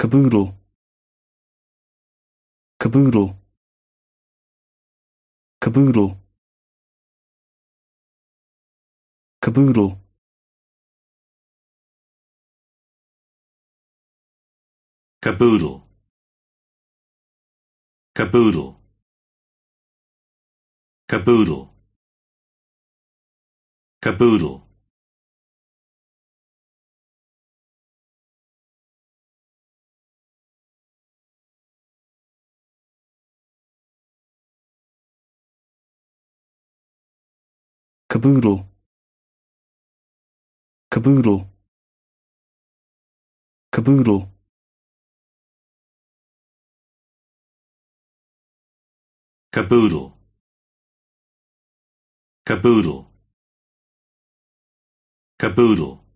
caboodle caboodle caboodle caboodle caboodle caboodle caboodle caboodle caboodle caboodle caboodle caboodle caboodle caboodle